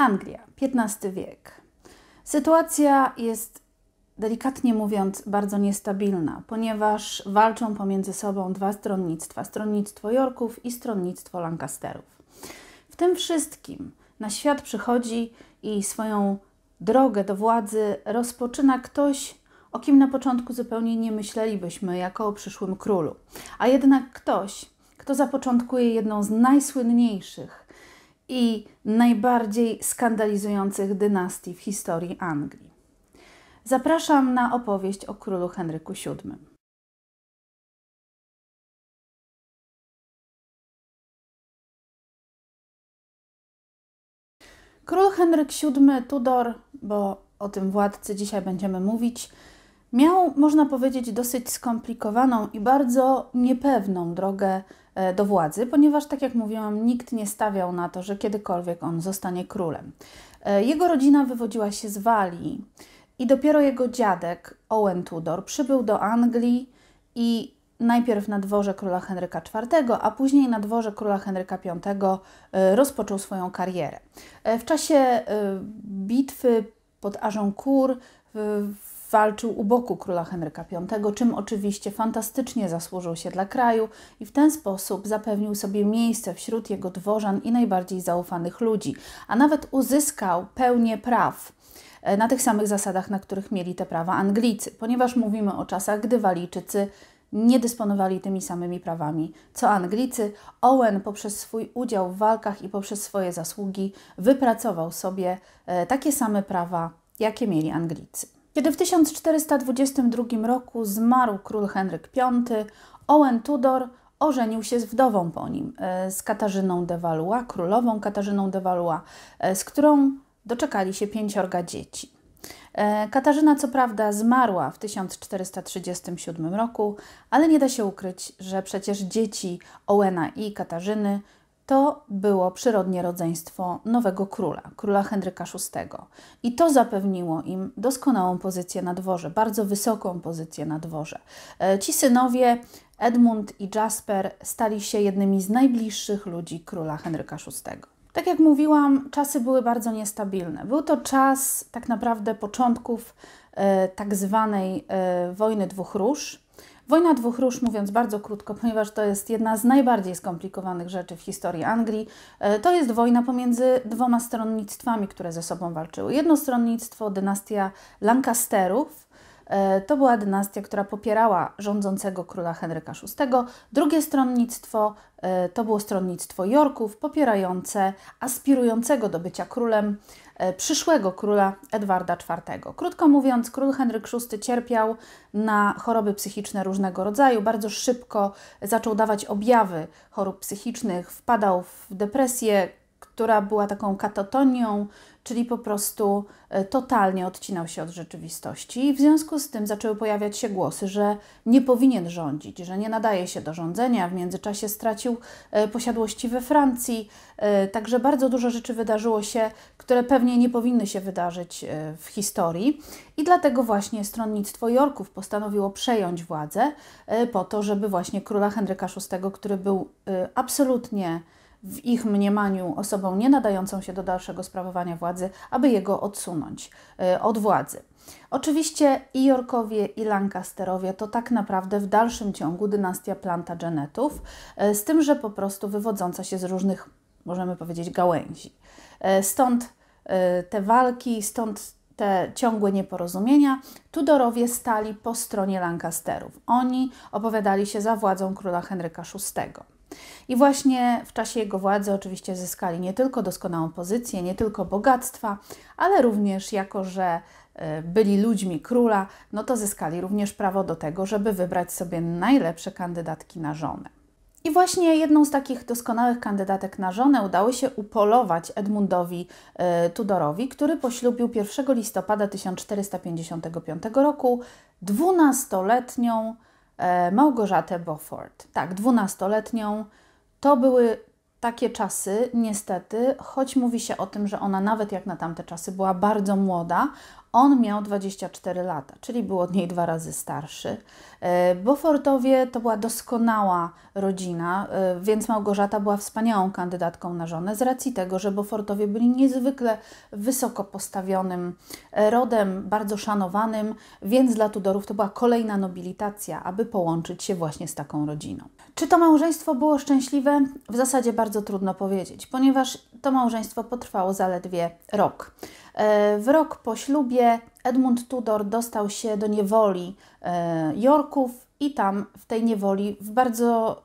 Anglia, XV wiek. Sytuacja jest delikatnie mówiąc bardzo niestabilna, ponieważ walczą pomiędzy sobą dwa stronnictwa: stronnictwo Yorków i stronnictwo Lancasterów. W tym wszystkim na świat przychodzi i swoją drogę do władzy rozpoczyna ktoś, o kim na początku zupełnie nie myślelibyśmy jako o przyszłym królu, a jednak ktoś, kto zapoczątkuje jedną z najsłynniejszych i najbardziej skandalizujących dynastii w historii Anglii. Zapraszam na opowieść o królu Henryku VII. Król Henryk VII Tudor, bo o tym władcy dzisiaj będziemy mówić, miał, można powiedzieć, dosyć skomplikowaną i bardzo niepewną drogę E, do władzy, ponieważ, tak jak mówiłam, nikt nie stawiał na to, że kiedykolwiek on zostanie królem. E, jego rodzina wywodziła się z Walii i dopiero jego dziadek, Owen Tudor, przybył do Anglii i najpierw na dworze króla Henryka IV, a później na dworze króla Henryka V e, rozpoczął swoją karierę. W czasie bitwy pod Agincourt walczył u boku króla Henryka V, czym oczywiście fantastycznie zasłużył się dla kraju i w ten sposób zapewnił sobie miejsce wśród jego dworzan i najbardziej zaufanych ludzi, a nawet uzyskał pełnię praw e, na tych samych zasadach, na których mieli te prawa Anglicy, ponieważ mówimy o czasach, gdy Walijczycy nie dysponowali tymi samymi prawami co Anglicy. Owen poprzez swój udział w walkach i poprzez swoje zasługi wypracował sobie e, takie same prawa, jakie mieli Anglicy. Kiedy w 1422 roku zmarł król Henryk V, Owen Tudor ożenił się z wdową po nim, e, z Katarzyną de Valois, królową Katarzyną de Valois, e, z którą doczekali się pięciorga dzieci. E, Katarzyna co prawda zmarła w 1437 roku, ale nie da się ukryć, że przecież dzieci Owena i Katarzyny to było przyrodnie rodzeństwo nowego króla, króla Henryka VI. I to zapewniło im doskonałą pozycję na dworze, bardzo wysoką pozycję na dworze. E, ci synowie Edmund i Jasper stali się jednymi z najbliższych ludzi króla Henryka VI. Tak jak mówiłam, czasy były bardzo niestabilne. Był to czas tak naprawdę początków tzw. E, tak zwanej e, wojny dwóch róż Wojna dwóch róż, mówiąc bardzo krótko, ponieważ to jest jedna z najbardziej skomplikowanych rzeczy w historii Anglii, e, to jest wojna pomiędzy dwoma stronnictwami, które ze sobą walczyły. Jedno stronnictwo, dynastia Lancasterów, e, to była dynastia, która popierała rządzącego króla Henryka VI. Drugie stronnictwo e, to było stronnictwo Yorków, popierające aspirującego do bycia królem E, przyszłego króla Edwarda IV. Krótko mówiąc, król Henryk VI cierpiał na choroby psychiczne różnego rodzaju, bardzo szybko zaczął dawać objawy chorób psychicznych, wpadał w depresję, która była taką katatonią, czyli po prostu e, totalnie odcinał się od rzeczywistości. I w związku z tym zaczęły pojawiać się głosy, że nie powinien rządzić, że nie nadaje się do rządzenia. W międzyczasie stracił e, posiadłości we Francji. E, także bardzo dużo rzeczy wydarzyło się, które pewnie nie powinny się wydarzyć w historii. I dlatego właśnie stronnictwo Jorków postanowiło przejąć władzę po to, żeby właśnie króla Henryka VI, który był absolutnie w ich mniemaniu osobą nie nadającą się do dalszego sprawowania władzy, aby jego odsunąć e, od władzy. Oczywiście i Yorkowie, i Lancasterowie to tak naprawdę w dalszym ciągu dynastia Plantagenetów, e, z tym, że po prostu wywodząca się z różnych, możemy powiedzieć, gałęzi. E, stąd te walki, stąd te ciągłe nieporozumienia, Tudorowie stali po stronie Lancasterów. Oni opowiadali się za władzą króla Henryka VI. I właśnie w czasie jego władzy oczywiście zyskali nie tylko doskonałą pozycję, nie tylko bogactwa, ale również jako, że e, byli ludźmi króla, no to zyskali również prawo do tego, żeby wybrać sobie najlepsze kandydatki na żonę. I właśnie jedną z takich doskonałych kandydatek na żonę udało się upolować Edmundowi e, Tudorowi, który poślubił 1 listopada 1455 roku 12-letnią E, Małgorzatę Beaufort. Tak, dwunastoletnią. To były takie czasy, niestety, choć mówi się o tym, że ona nawet jak na tamte czasy była bardzo młoda, on miał 24 lata, czyli był od niej dwa razy starszy. E, Bofortowie to była doskonała rodzina, e, więc Małgorzata była wspaniałą kandydatką na żonę z racji tego, że Bofortowie byli niezwykle wysoko postawionym e, rodem, bardzo szanowanym, więc dla Tudorów to była kolejna nobilitacja, aby połączyć się właśnie z taką rodziną. Czy to małżeństwo było szczęśliwe? W zasadzie bardzo trudno powiedzieć, ponieważ to małżeństwo potrwało zaledwie rok. E, w rok po ślubie Edmund Tudor dostał się do niewoli Yorków e, i tam w tej niewoli w bardzo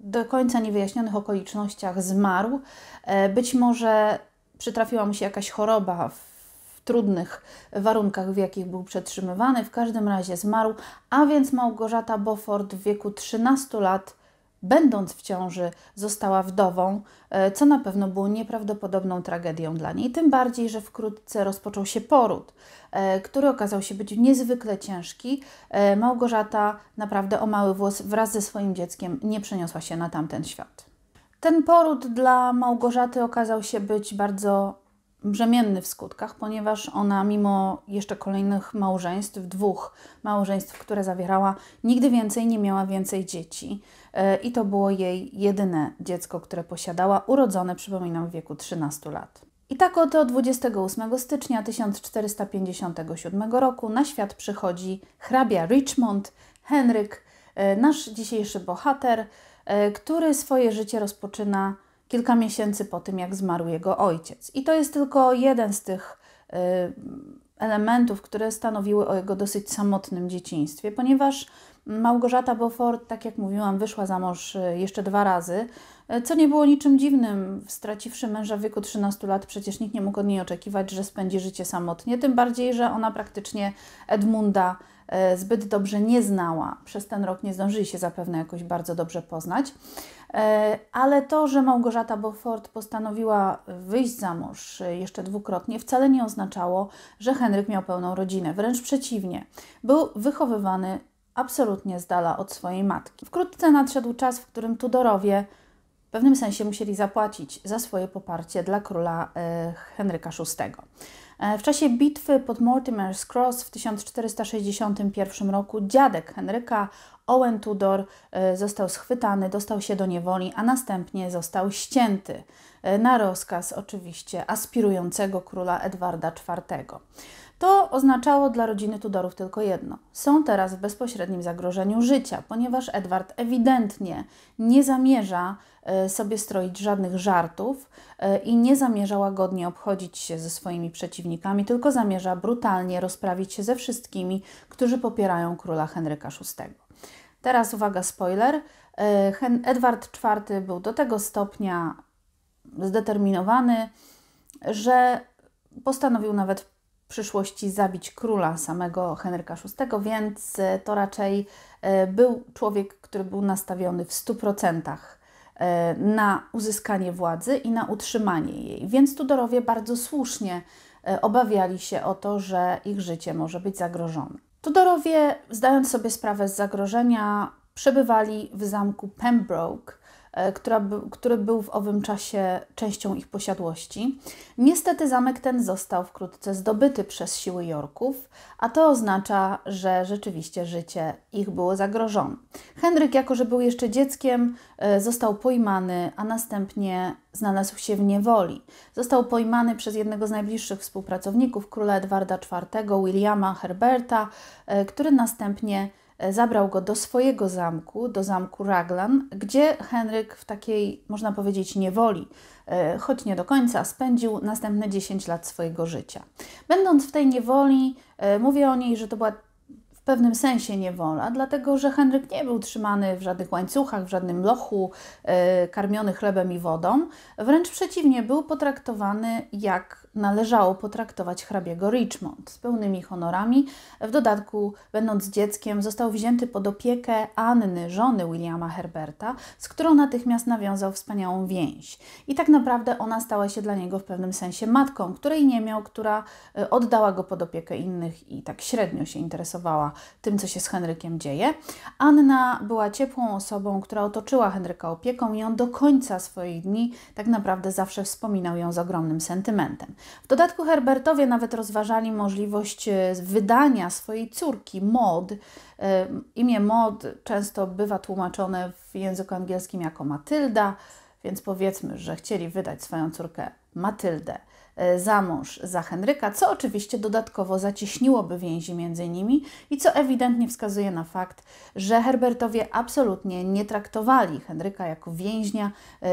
do końca niewyjaśnionych okolicznościach zmarł. E, być może przytrafiła mu się jakaś choroba w trudnych warunkach, w jakich był przetrzymywany. W każdym razie zmarł, a więc Małgorzata Beaufort w wieku 13 lat będąc w ciąży, została wdową, e, co na pewno było nieprawdopodobną tragedią dla niej. Tym bardziej, że wkrótce rozpoczął się poród, e, który okazał się być niezwykle ciężki. E, Małgorzata, naprawdę o mały włos, wraz ze swoim dzieckiem nie przeniosła się na tamten świat. Ten poród dla Małgorzaty okazał się być bardzo brzemienny w skutkach, ponieważ ona mimo jeszcze kolejnych małżeństw, dwóch małżeństw, które zawierała, nigdy więcej nie miała więcej dzieci. E, I to było jej jedyne dziecko, które posiadała, urodzone, przypominam, w wieku 13 lat. I tak oto 28 stycznia 1457 roku na świat przychodzi hrabia Richmond, Henryk, e, nasz dzisiejszy bohater, e, który swoje życie rozpoczyna kilka miesięcy po tym, jak zmarł jego ojciec. I to jest tylko jeden z tych y, elementów, które stanowiły o jego dosyć samotnym dzieciństwie, ponieważ Małgorzata Beaufort, tak jak mówiłam, wyszła za mąż y, jeszcze dwa razy, y, co nie było niczym dziwnym. Straciwszy męża w wieku 13 lat, przecież nikt nie mógł od niej oczekiwać, że spędzi życie samotnie, tym bardziej, że ona praktycznie Edmunda y, zbyt dobrze nie znała. Przez ten rok nie zdążyli się zapewne jakoś bardzo dobrze poznać. Ale to, że Małgorzata Beaufort postanowiła wyjść za mąż jeszcze dwukrotnie, wcale nie oznaczało, że Henryk miał pełną rodzinę. Wręcz przeciwnie, był wychowywany absolutnie z dala od swojej matki. Wkrótce nadszedł czas, w którym Tudorowie w pewnym sensie musieli zapłacić za swoje poparcie dla króla e, Henryka VI. E, w czasie bitwy pod Mortimer's Cross w 1461 roku dziadek Henryka, Owen Tudor, e, został schwytany, dostał się do niewoli, a następnie został ścięty na rozkaz oczywiście aspirującego króla Edwarda IV. To oznaczało dla rodziny Tudorów tylko jedno. Są teraz w bezpośrednim zagrożeniu życia, ponieważ Edward ewidentnie nie zamierza e, sobie stroić żadnych żartów e, i nie zamierza łagodnie obchodzić się ze swoimi przeciwnikami, tylko zamierza brutalnie rozprawić się ze wszystkimi, którzy popierają króla Henryka VI. Teraz uwaga, spoiler. E, Edward IV był do tego stopnia zdeterminowany, że postanowił nawet przyszłości zabić króla samego Henryka VI, więc e, to raczej e, był człowiek, który był nastawiony w 100% e, na uzyskanie władzy i na utrzymanie jej. Więc Tudorowie bardzo słusznie obawiali się o to, że ich życie może być zagrożone. Tudorowie, zdając sobie sprawę z zagrożenia, przebywali w zamku Pembroke, E, która by, który był w owym czasie częścią ich posiadłości. Niestety zamek ten został wkrótce zdobyty przez siły Jorków, a to oznacza, że rzeczywiście życie ich było zagrożone. Henryk, jako że był jeszcze dzieckiem, e, został pojmany, a następnie znalazł się w niewoli. Został pojmany przez jednego z najbliższych współpracowników króla Edwarda IV, Williama Herberta, e, który następnie E, zabrał go do swojego zamku, do zamku Raglan, gdzie Henryk w takiej, można powiedzieć, niewoli, e, choć nie do końca, spędził następne 10 lat swojego życia. Będąc w tej niewoli, e, mówię o niej, że to była w pewnym sensie niewola, dlatego że Henryk nie był trzymany w żadnych łańcuchach, w żadnym lochu, karmiony chlebem i wodą. Wręcz przeciwnie, był potraktowany jak należało potraktować hrabiego Richmond z pełnymi honorami. W dodatku, będąc dzieckiem, został wzięty pod opiekę Anny, żony Williama Herberta, z którą natychmiast nawiązał wspaniałą więź. I tak naprawdę ona stała się dla niego w pewnym sensie matką, której nie miał, która y, oddała go pod opiekę innych i tak średnio się interesowała tym, co się z Henrykiem dzieje. Anna była ciepłą osobą, która otoczyła Henryka opieką i on do końca swoich dni tak naprawdę zawsze wspominał ją z ogromnym sentymentem. W dodatku Herbertowie nawet rozważali możliwość e, wydania swojej córki Mod. E, imię Mod często bywa tłumaczone w języku angielskim jako Matylda, więc powiedzmy, że chcieli wydać swoją córkę Matyldę e, za mąż za Henryka, co oczywiście dodatkowo zacieśniłoby więzi między nimi i co ewidentnie wskazuje na fakt, że Herbertowie absolutnie nie traktowali Henryka jako więźnia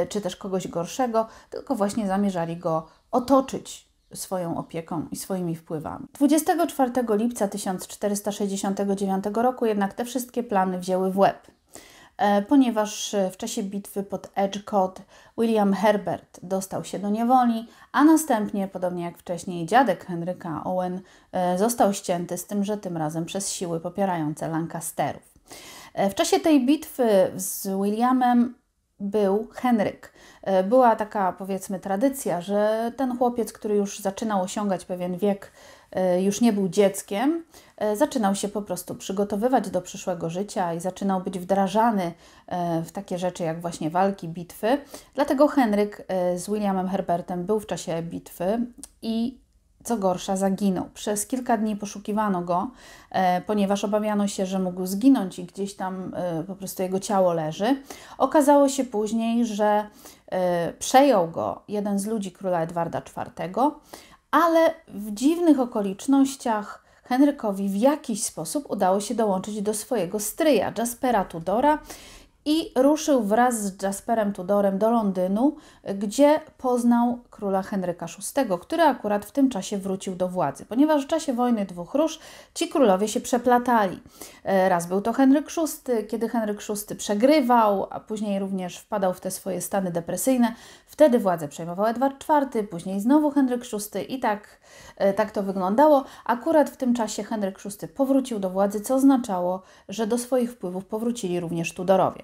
czy też kogoś gorszego, tylko właśnie zamierzali go otoczyć swoją opieką i swoimi wpływami. 24 lipca 1469 roku jednak te wszystkie plany wzięły w łeb, e, ponieważ w czasie bitwy pod Edgecote William Herbert dostał się do niewoli, a następnie, podobnie jak wcześniej dziadek Henryka Owen, e, został ścięty z tym, że tym razem przez siły popierające Lancasterów. E, w czasie tej bitwy z Williamem był Henryk. E, była taka, powiedzmy, tradycja, że ten chłopiec, który już zaczynał osiągać pewien wiek, e, już nie był dzieckiem, e, zaczynał się po prostu przygotowywać do przyszłego życia i zaczynał być wdrażany w takie rzeczy jak właśnie walki, bitwy. Dlatego Henryk z Williamem Herbertem był w czasie bitwy i co gorsza, zaginął. Przez kilka dni poszukiwano go, e, ponieważ obawiano się, że mógł zginąć i gdzieś tam e, po prostu jego ciało leży. Okazało się później, że e, przejął go jeden z ludzi króla Edwarda IV, ale w dziwnych okolicznościach Henrykowi w jakiś sposób udało się dołączyć do swojego stryja, Jaspera Tudora, i ruszył wraz z Jasperem Tudorem do Londynu, gdzie poznał króla Henryka VI, który akurat w tym czasie wrócił do władzy, ponieważ w czasie wojny dwóch róż ci królowie się przeplatali. E, raz był to Henryk VI, kiedy Henryk VI przegrywał, a później również wpadał w te swoje stany depresyjne, wtedy władzę przejmował Edward IV, później znowu Henryk VI i tak, e, tak to wyglądało. Akurat w tym czasie Henryk VI powrócił do władzy, co oznaczało, że do swoich wpływów powrócili również Tudorowie.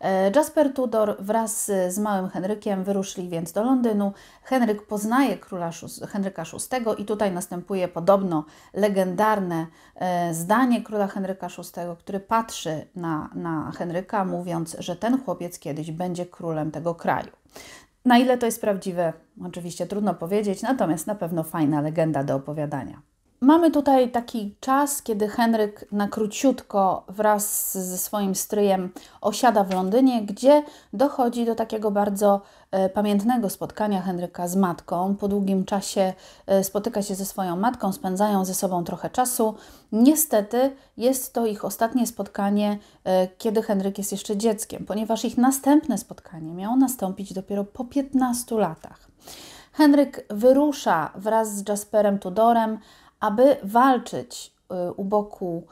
E, Jasper Tudor wraz z małym Henrykiem wyruszyli więc do Londynu. Henryk poznaje króla Henryka VI i tutaj następuje podobno legendarne e, zdanie króla Henryka VI, który patrzy na, na Henryka, mówiąc, że ten chłopiec kiedyś będzie królem tego kraju. Na ile to jest prawdziwe, oczywiście trudno powiedzieć, natomiast na pewno fajna legenda do opowiadania. Mamy tutaj taki czas, kiedy Henryk na króciutko wraz ze swoim stryjem osiada w Londynie, gdzie dochodzi do takiego bardzo e, pamiętnego spotkania Henryka z matką. Po długim czasie e, spotyka się ze swoją matką, spędzają ze sobą trochę czasu. Niestety jest to ich ostatnie spotkanie, e, kiedy Henryk jest jeszcze dzieckiem, ponieważ ich następne spotkanie miało nastąpić dopiero po 15 latach. Henryk wyrusza wraz z Jasperem Tudorem aby walczyć y, u boku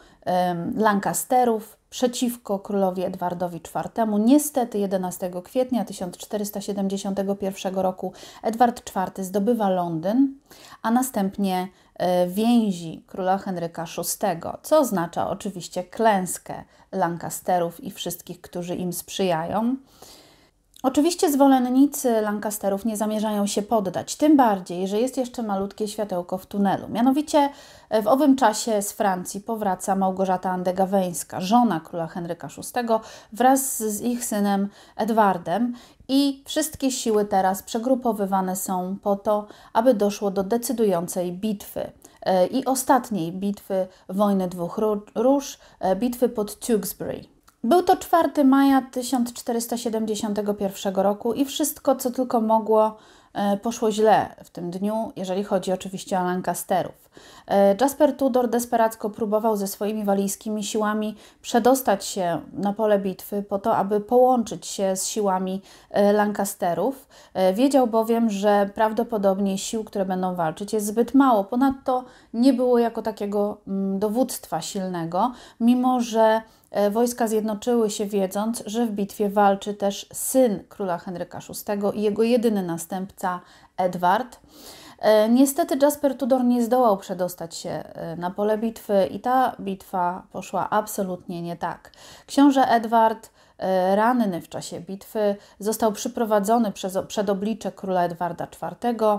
Lancasterów przeciwko królowi Edwardowi IV. Niestety 11 kwietnia 1471 roku Edward IV zdobywa Londyn, a następnie e, więzi króla Henryka VI, co oznacza oczywiście klęskę Lancasterów i wszystkich, którzy im sprzyjają. Oczywiście zwolennicy Lancasterów nie zamierzają się poddać, tym bardziej, że jest jeszcze malutkie światełko w tunelu. Mianowicie e, w owym czasie z Francji powraca Małgorzata Andegaweńska, żona króla Henryka VI, wraz z ich synem Edwardem i wszystkie siły teraz przegrupowywane są po to, aby doszło do decydującej bitwy e, i ostatniej bitwy wojny dwóch róż, e, bitwy pod Tewkesbury. Był to 4 maja 1471 roku i wszystko, co tylko mogło, e, poszło źle w tym dniu, jeżeli chodzi oczywiście o Lancasterów. E, Jasper Tudor desperacko próbował ze swoimi walijskimi siłami przedostać się na pole bitwy po to, aby połączyć się z siłami e, Lancasterów. E, wiedział bowiem, że prawdopodobnie sił, które będą walczyć, jest zbyt mało. Ponadto nie było jako takiego mm, dowództwa silnego, mimo że wojska zjednoczyły się wiedząc, że w bitwie walczy też syn króla Henryka VI i jego jedyny następca Edward. E, niestety Jasper Tudor nie zdołał przedostać się e, na pole bitwy i ta bitwa poszła absolutnie nie tak. Książę Edward e, ranny w czasie bitwy został przyprowadzony przez, przed oblicze króla Edwarda IV,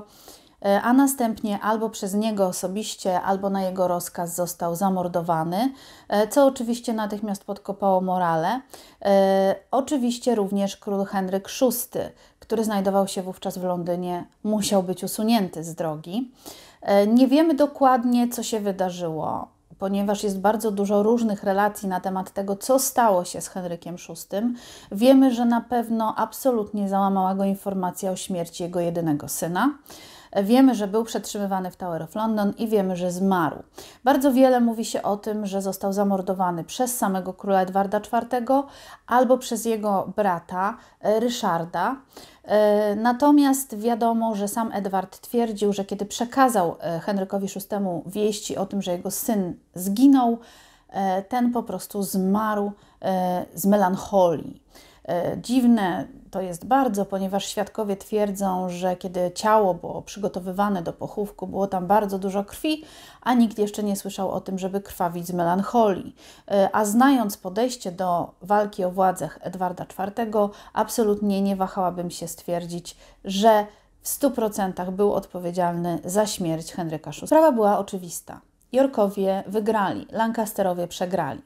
a następnie albo przez niego osobiście, albo na jego rozkaz został zamordowany, co oczywiście natychmiast podkopało morale. Oczywiście również król Henryk VI który znajdował się wówczas w Londynie, musiał być usunięty z drogi. E, nie wiemy dokładnie, co się wydarzyło, ponieważ jest bardzo dużo różnych relacji na temat tego, co stało się z Henrykiem VI. Wiemy, że na pewno absolutnie załamała go informacja o śmierci jego jedynego syna. Wiemy, że był przetrzymywany w Tower of London i wiemy, że zmarł. Bardzo wiele mówi się o tym, że został zamordowany przez samego króla Edwarda IV albo przez jego brata e, Ryszarda. E, natomiast wiadomo, że sam Edward twierdził, że kiedy przekazał e, Henrykowi VI wieści o tym, że jego syn zginął, ten po prostu zmarł z melancholii. Dziwne to jest bardzo, ponieważ świadkowie twierdzą, że kiedy ciało było przygotowywane do pochówku, było tam bardzo dużo krwi, a nikt jeszcze nie słyszał o tym, żeby krwawić z melancholii. E, a znając podejście do walki o władzę Edwarda IV, absolutnie nie wahałabym się stwierdzić, że w 100% był odpowiedzialny za śmierć Henryka VI. Sprawa była oczywista. Jorkowie wygrali, Lancasterowie przegrali.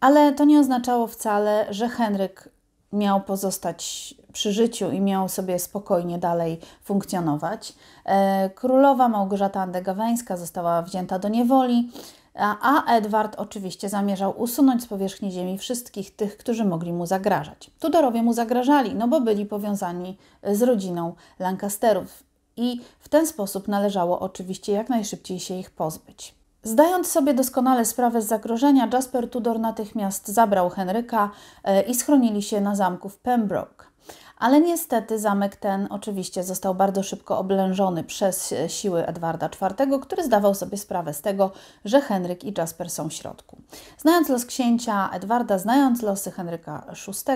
Ale to nie oznaczało wcale, że Henryk miał pozostać przy życiu i miał sobie spokojnie dalej funkcjonować. E, królowa Małgorzata Andegaweńska została wzięta do niewoli, a Edward oczywiście zamierzał usunąć z powierzchni ziemi wszystkich tych, którzy mogli mu zagrażać. Tudorowie mu zagrażali, no bo byli powiązani z rodziną Lancasterów i w ten sposób należało oczywiście jak najszybciej się ich pozbyć. Zdając sobie doskonale sprawę z zagrożenia, Jasper Tudor natychmiast zabrał Henryka e, i schronili się na zamku w Pembroke ale niestety zamek ten oczywiście został bardzo szybko oblężony przez e, siły Edwarda IV, który zdawał sobie sprawę z tego, że Henryk i Jasper są w środku. Znając los księcia Edwarda, znając losy Henryka VI,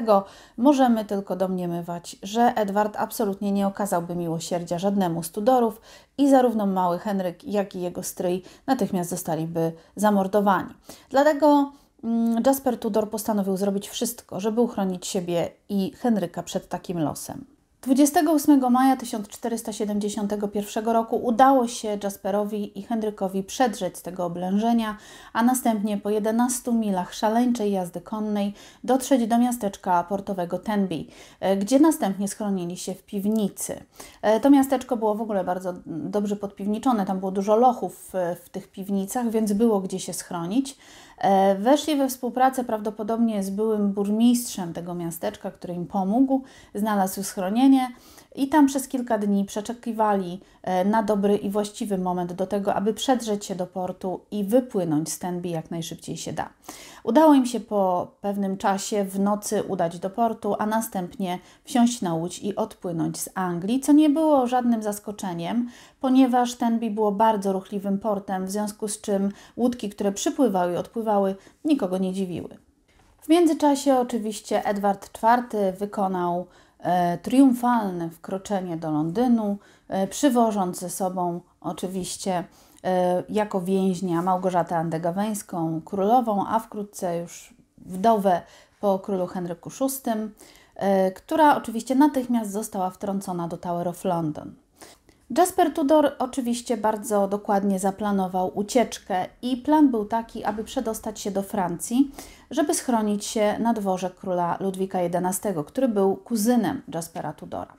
możemy tylko domniemywać, że Edward absolutnie nie okazałby miłosierdzia żadnemu z Tudorów i zarówno mały Henryk, jak i jego stryj natychmiast zostaliby zamordowani. Dlatego Mm, Jasper Tudor postanowił zrobić wszystko, żeby uchronić siebie i Henryka przed takim losem. 28 maja 1471 roku udało się Jasperowi i Henrykowi przedrzeć z tego oblężenia, a następnie po 11 milach szaleńczej jazdy konnej dotrzeć do miasteczka portowego Tenby, e, gdzie następnie schronili się w piwnicy. E, to miasteczko było w ogóle bardzo dobrze podpiwniczone, tam było dużo lochów e, w tych piwnicach, więc było gdzie się schronić. E, weszli we współpracę prawdopodobnie z byłym burmistrzem tego miasteczka, który im pomógł, znalazł schronienie, i tam przez kilka dni przeczekiwali e, na dobry i właściwy moment do tego, aby przedrzeć się do portu i wypłynąć z Tenby jak najszybciej się da. Udało im się po pewnym czasie w nocy udać do portu, a następnie wsiąść na łódź i odpłynąć z Anglii, co nie było żadnym zaskoczeniem, ponieważ Tenby było bardzo ruchliwym portem, w związku z czym łódki, które przypływały i odpływały, nikogo nie dziwiły. W międzyczasie oczywiście Edward IV wykonał E, triumfalne wkroczenie do Londynu, e, przywożąc ze sobą oczywiście e, jako więźnia Małgorzatę Andegaweńską, królową, a wkrótce już wdowę po królu Henryku VI, która oczywiście natychmiast została wtrącona do Tower of London. Jasper Tudor oczywiście bardzo dokładnie zaplanował ucieczkę i plan był taki, aby przedostać się do Francji, żeby schronić się na dworze króla Ludwika XI, który był kuzynem Jaspera Tudora.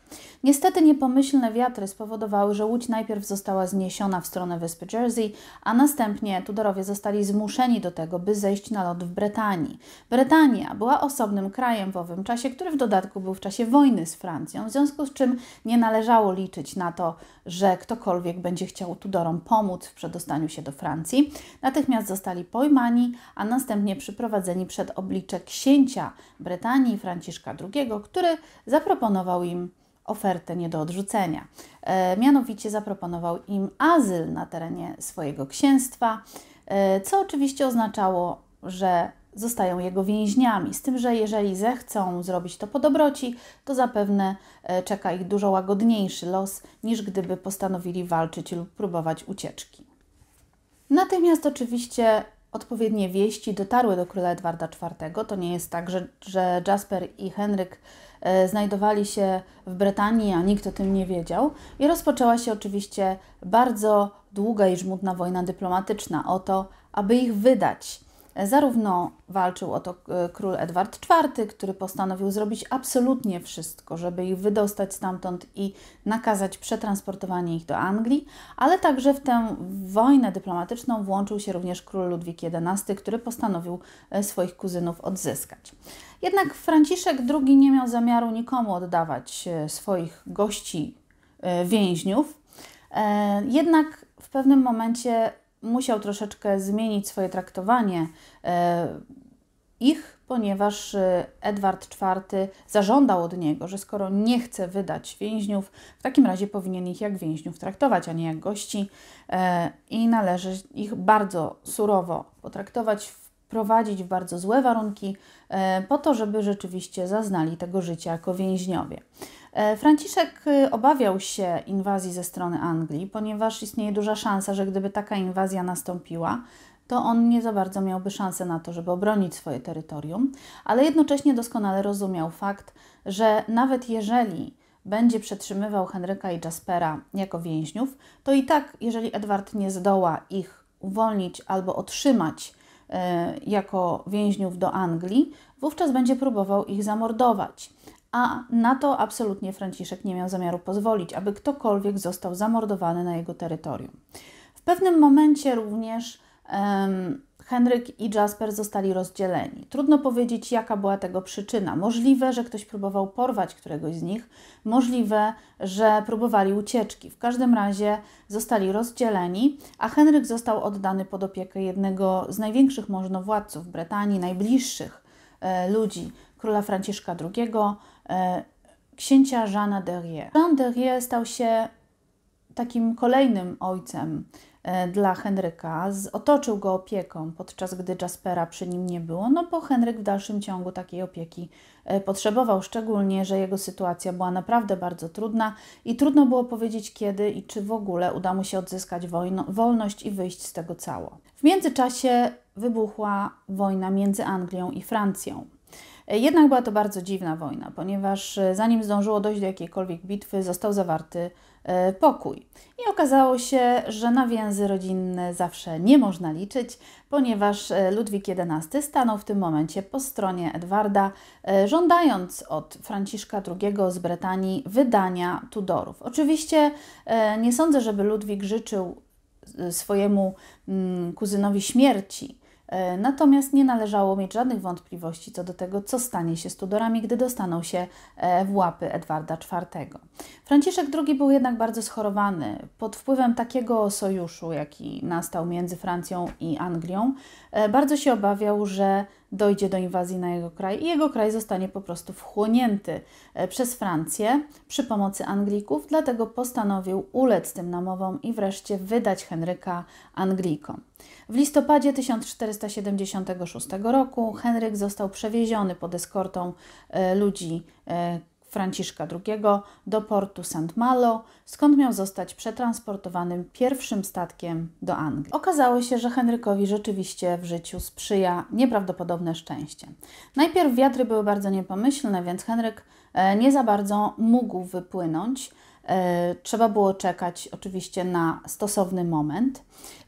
Niestety niepomyślne wiatry spowodowały, że łódź najpierw została zniesiona w stronę wyspy Jersey, a następnie Tudorowie zostali zmuszeni do tego, by zejść na lot w Bretanii. Bretania była osobnym krajem w owym czasie, który w dodatku był w czasie wojny z Francją, w związku z czym nie należało liczyć na to, że ktokolwiek będzie chciał Tudorom pomóc w przedostaniu się do Francji. Natychmiast zostali pojmani, a następnie przyprowadzeni przed oblicze księcia Brytanii Franciszka II, który zaproponował im ofertę nie do odrzucenia. E, mianowicie zaproponował im azyl na terenie swojego księstwa, e, co oczywiście oznaczało, że zostają jego więźniami, z tym, że jeżeli zechcą zrobić to po dobroci, to zapewne e, czeka ich dużo łagodniejszy los, niż gdyby postanowili walczyć lub próbować ucieczki. Natomiast oczywiście odpowiednie wieści dotarły do króla Edwarda IV. To nie jest tak, że, że Jasper i Henryk e, znajdowali się w Brytanii, a nikt o tym nie wiedział. I rozpoczęła się oczywiście bardzo długa i żmudna wojna dyplomatyczna o to, aby ich wydać. Zarówno walczył o to e, król Edward IV, który postanowił zrobić absolutnie wszystko, żeby ich wydostać stamtąd i nakazać przetransportowanie ich do Anglii, ale także w tę wojnę dyplomatyczną włączył się również król Ludwik XI, który postanowił e, swoich kuzynów odzyskać. Jednak Franciszek II nie miał zamiaru nikomu oddawać e, swoich gości więźniów. Jednak w pewnym momencie musiał troszeczkę zmienić swoje traktowanie e, ich, ponieważ e, Edward IV zażądał od niego, że skoro nie chce wydać więźniów, w takim razie powinien ich jak więźniów traktować, a nie jak gości e, i należy ich bardzo surowo potraktować, prowadzić w bardzo złe warunki, po to, żeby rzeczywiście zaznali tego życia jako więźniowie. E, Franciszek y, obawiał się inwazji ze strony Anglii, ponieważ istnieje duża szansa, że gdyby taka inwazja nastąpiła, to on nie za bardzo miałby szansę na to, żeby obronić swoje terytorium, ale jednocześnie doskonale rozumiał fakt, że nawet jeżeli będzie przetrzymywał Henryka i Jaspera jako więźniów, to i tak, jeżeli Edward nie zdoła ich uwolnić albo otrzymać e, jako więźniów do Anglii, wówczas będzie próbował ich zamordować a na to absolutnie Franciszek nie miał zamiaru pozwolić, aby ktokolwiek został zamordowany na jego terytorium. W pewnym momencie również um, Henryk i Jasper zostali rozdzieleni. Trudno powiedzieć, jaka była tego przyczyna. Możliwe, że ktoś próbował porwać któregoś z nich, możliwe, że próbowali ucieczki. W każdym razie zostali rozdzieleni, a Henryk został oddany pod opiekę jednego z największych możnowładców Brytanii, najbliższych e, ludzi króla Franciszka II, E, księcia Jeana Derrier. Jean Rie stał się takim kolejnym ojcem e, dla Henryka, otoczył go opieką, podczas gdy Jaspera przy nim nie było, no bo Henryk w dalszym ciągu takiej opieki e, potrzebował, szczególnie, że jego sytuacja była naprawdę bardzo trudna i trudno było powiedzieć kiedy i czy w ogóle uda mu się odzyskać wojno, wolność i wyjść z tego cało. W międzyczasie wybuchła wojna między Anglią i Francją. E, jednak była to bardzo dziwna wojna, ponieważ e, zanim zdążyło dojść do jakiejkolwiek bitwy, został zawarty e, pokój. I okazało się, że na więzy rodzinne zawsze nie można liczyć, ponieważ Ludwik XI stanął w tym momencie po stronie Edwarda, żądając od Franciszka II z Bretanii wydania Tudorów. Oczywiście nie sądzę, żeby Ludwik życzył swojemu mm, kuzynowi śmierci, E, natomiast nie należało mieć żadnych wątpliwości co do tego, co stanie się z Tudorami, gdy dostaną się e, w łapy Edwarda IV. Franciszek II był jednak bardzo schorowany. Pod wpływem takiego sojuszu, jaki nastał między Francją i Anglią, e, bardzo się obawiał, że dojdzie do inwazji na jego kraj i jego kraj zostanie po prostu wchłonięty e, przez Francję przy pomocy Anglików, dlatego postanowił ulec tym namowom i wreszcie wydać Henryka Anglikom. W listopadzie 1476 roku Henryk został przewieziony pod eskortą e, ludzi e, Franciszka II do portu St. Malo, skąd miał zostać przetransportowanym pierwszym statkiem do Anglii. Okazało się, że Henrykowi rzeczywiście w życiu sprzyja nieprawdopodobne szczęście. Najpierw wiatry były bardzo niepomyślne, więc Henryk e, nie za bardzo mógł wypłynąć. E, trzeba było czekać oczywiście na stosowny moment.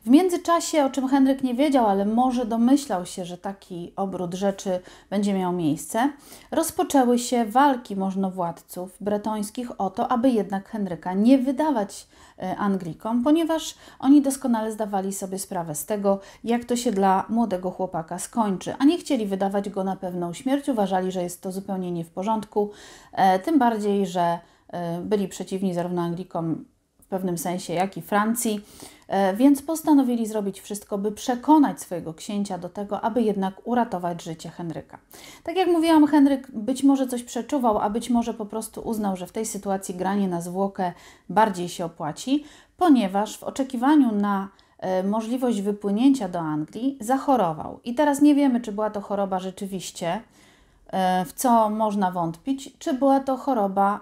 W międzyczasie, o czym Henryk nie wiedział, ale może domyślał się, że taki obrót rzeczy będzie miał miejsce, rozpoczęły się walki możnowładców bretońskich o to, aby jednak Henryka nie wydawać e, Anglikom, ponieważ oni doskonale zdawali sobie sprawę z tego, jak to się dla młodego chłopaka skończy, a nie chcieli wydawać go na pewną śmierć, uważali, że jest to zupełnie nie w porządku, e, tym bardziej, że E, byli przeciwni zarówno Anglikom w pewnym sensie, jak i Francji, e, więc postanowili zrobić wszystko, by przekonać swojego księcia do tego, aby jednak uratować życie Henryka. Tak jak mówiłam, Henryk być może coś przeczuwał, a być może po prostu uznał, że w tej sytuacji granie na zwłokę bardziej się opłaci, ponieważ w oczekiwaniu na e, możliwość wypłynięcia do Anglii zachorował. I teraz nie wiemy, czy była to choroba rzeczywiście, w co można wątpić, czy była to choroba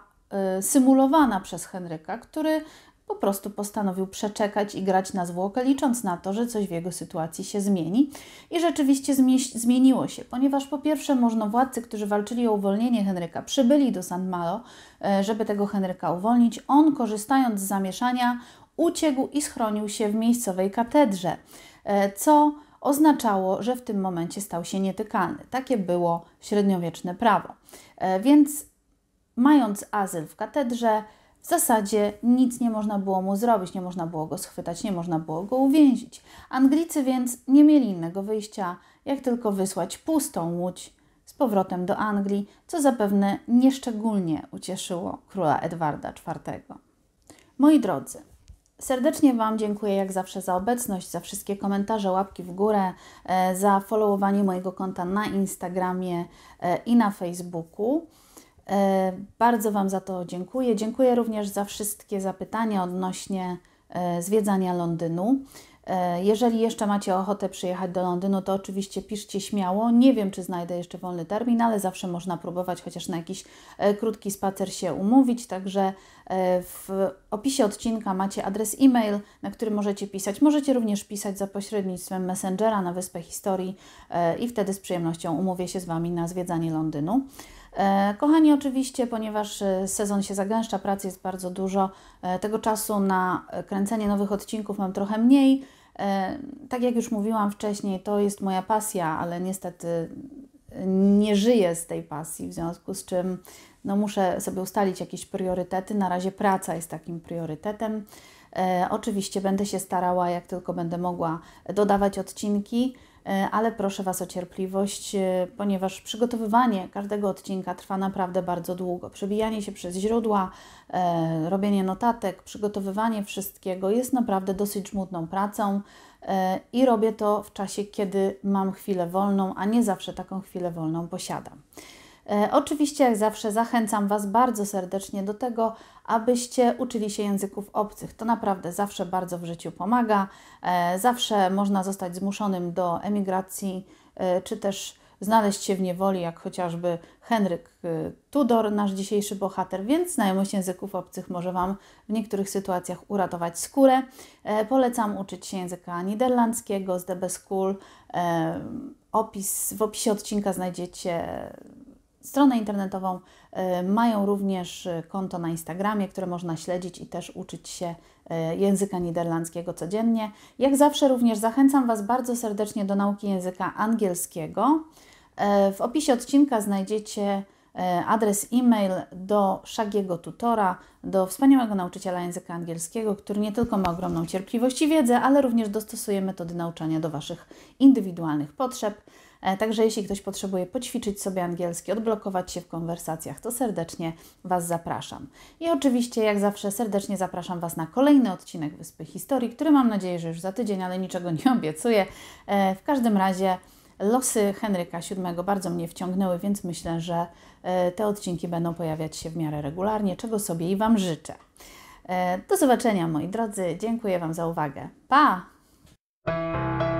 Y, symulowana przez Henryka, który po prostu postanowił przeczekać i grać na zwłokę, licząc na to, że coś w jego sytuacji się zmieni. I rzeczywiście zmieniło się, ponieważ po pierwsze możnowładcy, którzy walczyli o uwolnienie Henryka, przybyli do San Malo, y, żeby tego Henryka uwolnić. On, korzystając z zamieszania, uciekł i schronił się w miejscowej katedrze, y, co oznaczało, że w tym momencie stał się nietykalny. Takie było średniowieczne prawo. Więc mając azyl w katedrze, w zasadzie nic nie można było mu zrobić, nie można było go schwytać, nie można było go uwięzić. Anglicy więc nie mieli innego wyjścia, jak tylko wysłać pustą łódź z powrotem do Anglii, co zapewne nieszczególnie ucieszyło króla Edwarda IV. Moi drodzy, Serdecznie Wam dziękuję jak zawsze za obecność, za wszystkie komentarze, łapki w górę, e, za followowanie mojego konta na Instagramie e, i na Facebooku. E, bardzo Wam za to dziękuję. Dziękuję również za wszystkie zapytania odnośnie e, zwiedzania Londynu. E, jeżeli jeszcze macie ochotę przyjechać do Londynu, to oczywiście piszcie śmiało. Nie wiem, czy znajdę jeszcze wolny termin, ale zawsze można próbować chociaż na jakiś krótki spacer się umówić. Także w opisie odcinka macie adres e-mail, na który możecie pisać. Możecie również pisać za pośrednictwem Messengera na Wyspę Historii i wtedy z przyjemnością umówię się z Wami na zwiedzanie Londynu. E, kochani, oczywiście, ponieważ e, sezon się zagęszcza, pracy jest bardzo dużo, e, tego czasu na kręcenie nowych odcinków mam trochę mniej. Tak jak już mówiłam wcześniej, to jest moja pasja, ale niestety nie żyję z tej pasji, w związku z czym no, muszę sobie ustalić jakieś priorytety. Na razie praca jest takim priorytetem. oczywiście będę się starała, jak tylko będę mogła, dodawać odcinki. E, ale proszę Was o cierpliwość, e, ponieważ przygotowywanie każdego odcinka trwa naprawdę bardzo długo. Przebijanie się przez źródła, e, robienie notatek, przygotowywanie wszystkiego jest naprawdę dosyć żmudną pracą i robię to w czasie, kiedy mam chwilę wolną, a nie zawsze taką chwilę wolną posiadam. E, oczywiście, jak zawsze, zachęcam Was bardzo serdecznie do tego, abyście uczyli się języków obcych. To naprawdę zawsze bardzo w życiu pomaga. E, zawsze można zostać zmuszonym do emigracji, e, czy też znaleźć się w niewoli, jak chociażby Henryk Tudor, nasz dzisiejszy bohater, więc znajomość języków obcych może Wam w niektórych sytuacjach uratować skórę. Polecam uczyć się języka niderlandzkiego z DB School. Opis, w opisie odcinka znajdziecie stronę internetową, y, mają również y, konto na Instagramie, które można śledzić i też uczyć się y, języka niderlandzkiego codziennie. Jak zawsze również zachęcam Was bardzo serdecznie do nauki języka angielskiego. W opisie odcinka znajdziecie adres e-mail do Szagiego tutora, do wspaniałego nauczyciela języka angielskiego, który nie tylko ma ogromną cierpliwość i wiedzę, ale również dostosuje metody nauczania do Waszych indywidualnych potrzeb. E, także jeśli ktoś potrzebuje poćwiczyć sobie angielski, odblokować się w konwersacjach, to serdecznie Was zapraszam. I oczywiście, jak zawsze, serdecznie zapraszam Was na kolejny odcinek Wyspy Historii, który mam nadzieję, że już za tydzień, ale niczego nie obiecuję. E, w każdym razie losy Henryka VII bardzo mnie wciągnęły, więc myślę, że e, te odcinki będą pojawiać się w miarę regularnie, czego sobie i Wam życzę. Do zobaczenia moi drodzy, dziękuję Wam za uwagę. Pa!